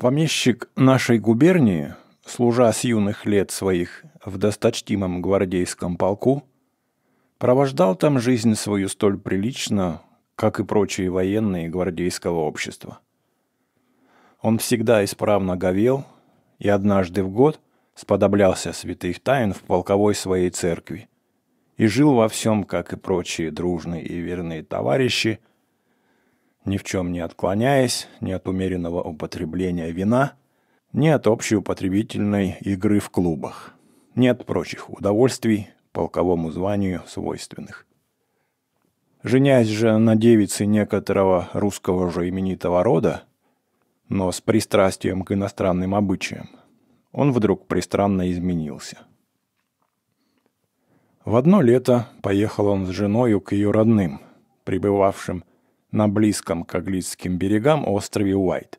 Помещик нашей губернии, служа с юных лет своих в досточтимом гвардейском полку, провождал там жизнь свою столь прилично, как и прочие военные гвардейского общества. Он всегда исправно говел и однажды в год сподоблялся святых тайн в полковой своей церкви и жил во всем, как и прочие дружные и верные товарищи – ни в чем не отклоняясь ни от умеренного употребления вина, ни от общей употребительной игры в клубах, ни от прочих удовольствий, полковому званию свойственных. Женясь же на девице некоторого русского же именитого рода, но с пристрастием к иностранным обычаям, он вдруг пристранно изменился. В одно лето поехал он с женою к ее родным, пребывавшим на близком к английским берегам острове Уайт.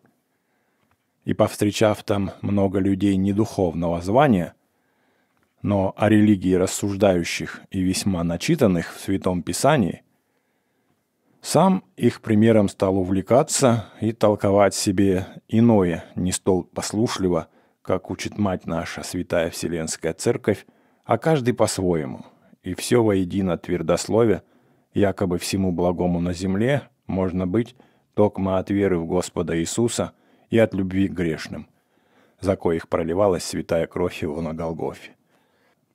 И повстречав там много людей недуховного звания, но о религии рассуждающих и весьма начитанных в Святом Писании, сам их примером стал увлекаться и толковать себе иное, не столь послушливо, как учит Мать наша Святая Вселенская Церковь, а каждый по-своему, и все воедино твердословие, якобы всему благому на земле можно быть токма от веры в Господа Иисуса и от любви к грешным, за коих проливалась святая кровь Его на Голгофе.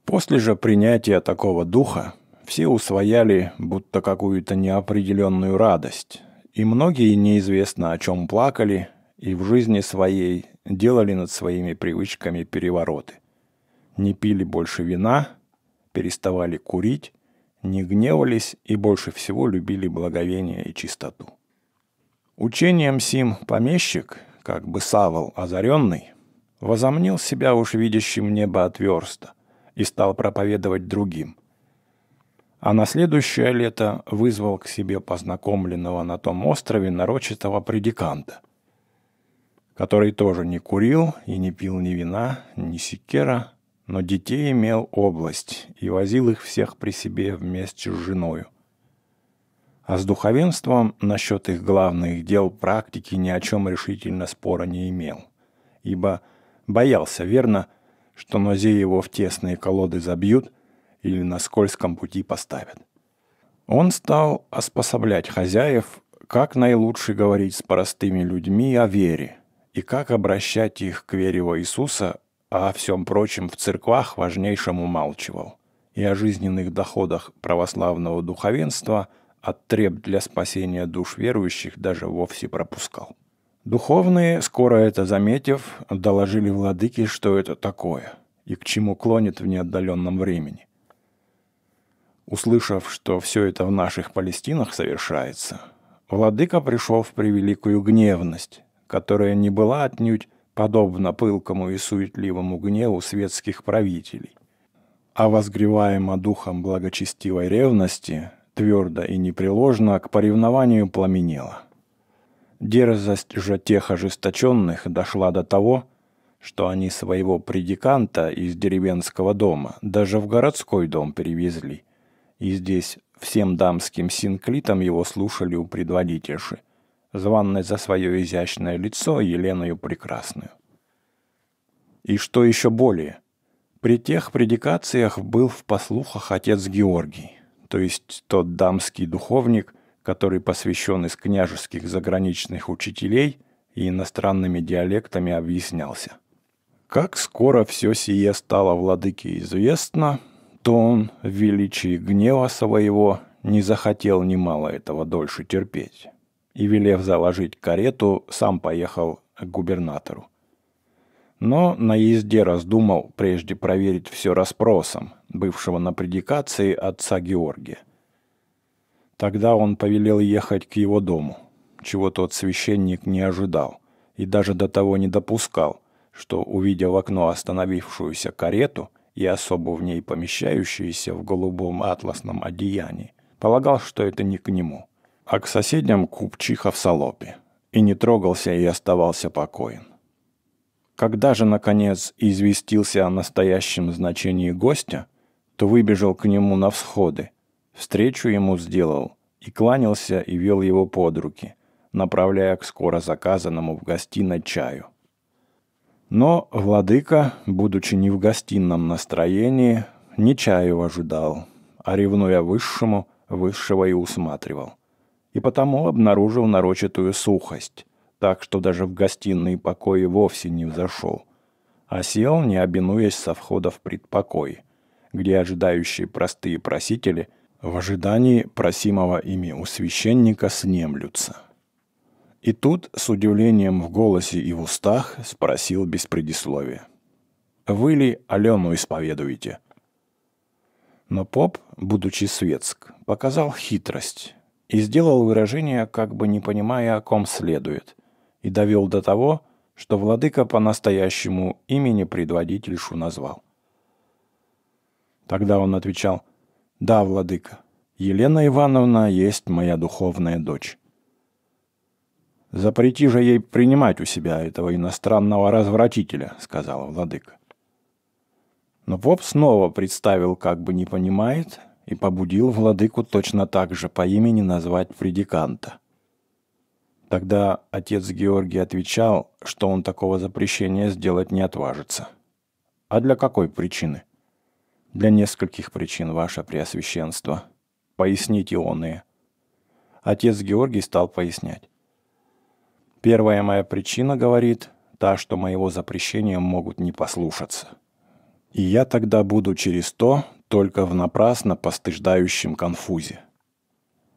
После же принятия такого духа все усвояли будто какую-то неопределенную радость, и многие неизвестно о чем плакали и в жизни своей делали над своими привычками перевороты. Не пили больше вина, переставали курить, не гневались и больше всего любили благовение и чистоту. Учением сим помещик, как бы Савол озаренный, возомнил себя уж видящим небо отверста и стал проповедовать другим. А на следующее лето вызвал к себе познакомленного на том острове нарочитого предиканта, который тоже не курил и не пил ни вина, ни секера, но детей имел область и возил их всех при себе вместе с женою. А с духовенством насчет их главных дел практики ни о чем решительно спора не имел, ибо боялся, верно, что нозе его в тесные колоды забьют или на скользком пути поставят. Он стал оспособлять хозяев, как наилучше говорить с простыми людьми о вере, и как обращать их к вере во Иисуса а о всем прочем в церквах важнейшем умалчивал, и о жизненных доходах православного духовенства от треб для спасения душ верующих даже вовсе пропускал. Духовные, скоро это заметив, доложили владыке, что это такое и к чему клонит в неотдаленном времени. Услышав, что все это в наших Палестинах совершается, владыка пришел в превеликую гневность, которая не была отнюдь подобно пылкому и суетливому гневу светских правителей. А возгреваемо духом благочестивой ревности, твердо и непреложно к поревнованию пламенела. Дерзость же тех ожесточенных дошла до того, что они своего предиканта из деревенского дома даже в городской дом перевезли, и здесь всем дамским синклитам его слушали у предводительши, званной за свое изящное лицо Еленою Прекрасную. И что еще более, при тех предикациях был в послухах отец Георгий, то есть тот дамский духовник, который посвящен из княжеских заграничных учителей и иностранными диалектами объяснялся. Как скоро все сие стало владыке известно, то он в величии гнева своего не захотел немало этого дольше терпеть и, велев заложить карету, сам поехал к губернатору. Но на езде раздумал прежде проверить все расспросом бывшего на предикации отца Георгия. Тогда он повелел ехать к его дому, чего тот священник не ожидал и даже до того не допускал, что, увидя в окно остановившуюся карету и особо в ней помещающуюся в голубом атласном одеянии, полагал, что это не к нему – а к соседям купчиха в салопе, и не трогался и оставался покоен. Когда же, наконец, известился о настоящем значении гостя, то выбежал к нему на всходы, встречу ему сделал, и кланялся и вел его под руки, направляя к скоро заказанному в гостиной чаю. Но владыка, будучи не в гостинном настроении, не чаю ожидал, а ревнуя высшему, высшего и усматривал – и потому обнаружил нарочатую сухость, так что даже в гостиные покои вовсе не взошел, а сел, не обинуясь со входа в предпокой, где ожидающие простые просители в ожидании просимого ими у священника снемлются. И тут с удивлением в голосе и в устах спросил без предисловия. «Вы ли Алену исповедуете?» Но поп, будучи светск, показал хитрость, и сделал выражение, как бы не понимая, о ком следует, и довел до того, что владыка по-настоящему имени предводительшу назвал. Тогда он отвечал, «Да, владыка, Елена Ивановна есть моя духовная дочь». «Запрети же ей принимать у себя этого иностранного развратителя», — сказала владыка. Но поп снова представил, как бы не понимает, и побудил владыку точно так же по имени назвать предиканта. Тогда отец Георгий отвечал, что он такого запрещения сделать не отважится. А для какой причины? Для нескольких причин, ваше преосвященство. Поясните оные. Отец Георгий стал пояснять. Первая моя причина, говорит, та, что моего запрещения могут не послушаться. И я тогда буду через то только в напрасно постыждающем конфузе.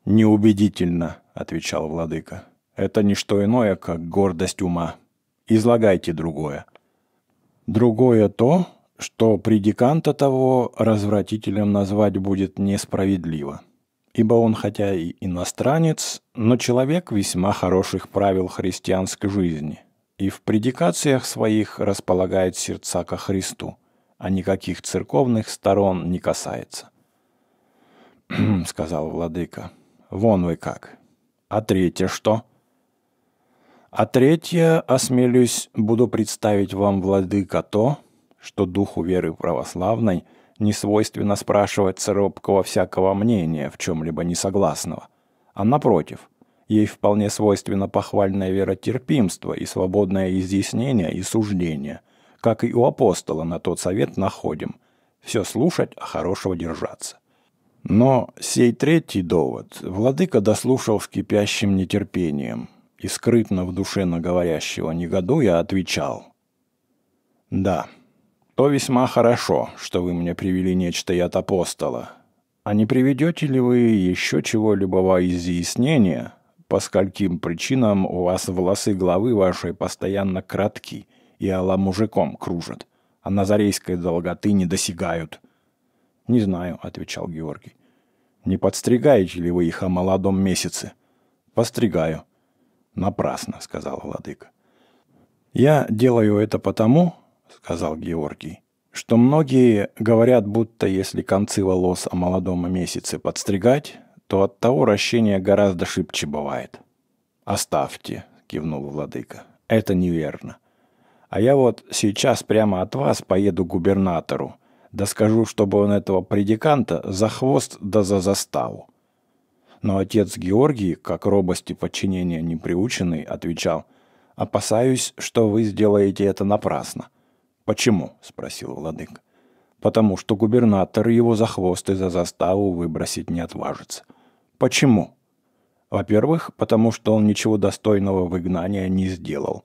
«Неубедительно», — отвечал владыка. «Это не что иное, как гордость ума. Излагайте другое». «Другое то, что предиканта того развратителем назвать будет несправедливо, ибо он хотя и иностранец, но человек весьма хороших правил христианской жизни» и в предикациях своих располагает сердца ко Христу а никаких церковных сторон не касается. — сказал владыка, — вон вы как. А третье что? — А третье, осмелюсь, буду представить вам, владыка, то, что духу веры православной не свойственно спрашивать церобкого всякого мнения в чем-либо несогласного, а напротив, ей вполне свойственно похвальное веротерпимство и свободное изъяснение и суждение — как и у апостола на тот совет находим. Все слушать, а хорошего держаться. Но сей третий довод владыка дослушал с кипящим нетерпением и, скрытно в душе наговорящего негодуя, отвечал. «Да, то весьма хорошо, что вы мне привели нечто и от апостола. А не приведете ли вы еще чего-либо изъяснения, по скольким причинам у вас волосы головы вашей постоянно кратки – и ала мужиком кружат, а на долготы не досягают». «Не знаю», — отвечал Георгий. «Не подстригаете ли вы их о молодом месяце?» «Постригаю». «Напрасно», — сказал владыка. «Я делаю это потому», — сказал Георгий, «что многие говорят, будто если концы волос о молодом месяце подстригать, то от того ращение гораздо шибче бывает». «Оставьте», — кивнул владыка, — «это неверно. А я вот сейчас прямо от вас поеду к губернатору. Да скажу, чтобы он этого предиканта за хвост да за заставу. Но отец Георгий, как робости подчинения неприученный, отвечал, «Опасаюсь, что вы сделаете это напрасно». «Почему?» – спросил владык. «Потому что губернатор его за хвост и за заставу выбросить не отважится». «Почему?» «Во-первых, потому что он ничего достойного выгнания не сделал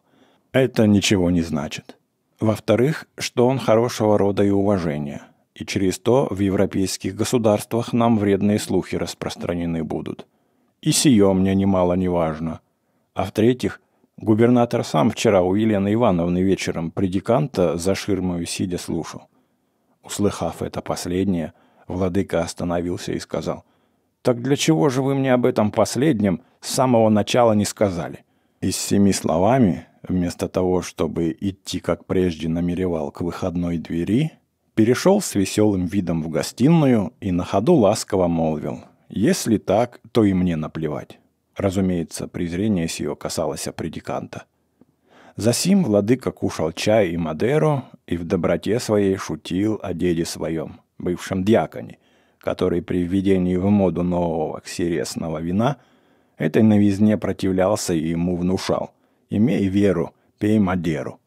это ничего не значит. Во-вторых, что он хорошего рода и уважения, и через то в европейских государствах нам вредные слухи распространены будут. И сие мне немало не важно. А в-третьих, губернатор сам вчера у Елены Ивановны вечером предиканта за ширмою сидя слушал. Услыхав это последнее, владыка остановился и сказал, «Так для чего же вы мне об этом последнем с самого начала не сказали?» И с семи словами вместо того, чтобы идти, как прежде намеревал, к выходной двери, перешел с веселым видом в гостиную и на ходу ласково молвил «Если так, то и мне наплевать». Разумеется, презрение сие касалось предиканта. Засим владыка кушал чай и мадеру и в доброте своей шутил о деде своем, бывшем диаконе, который при введении в моду нового ксересного вина этой новизне противлялся и ему внушал – Имей веру, пей Мадеру.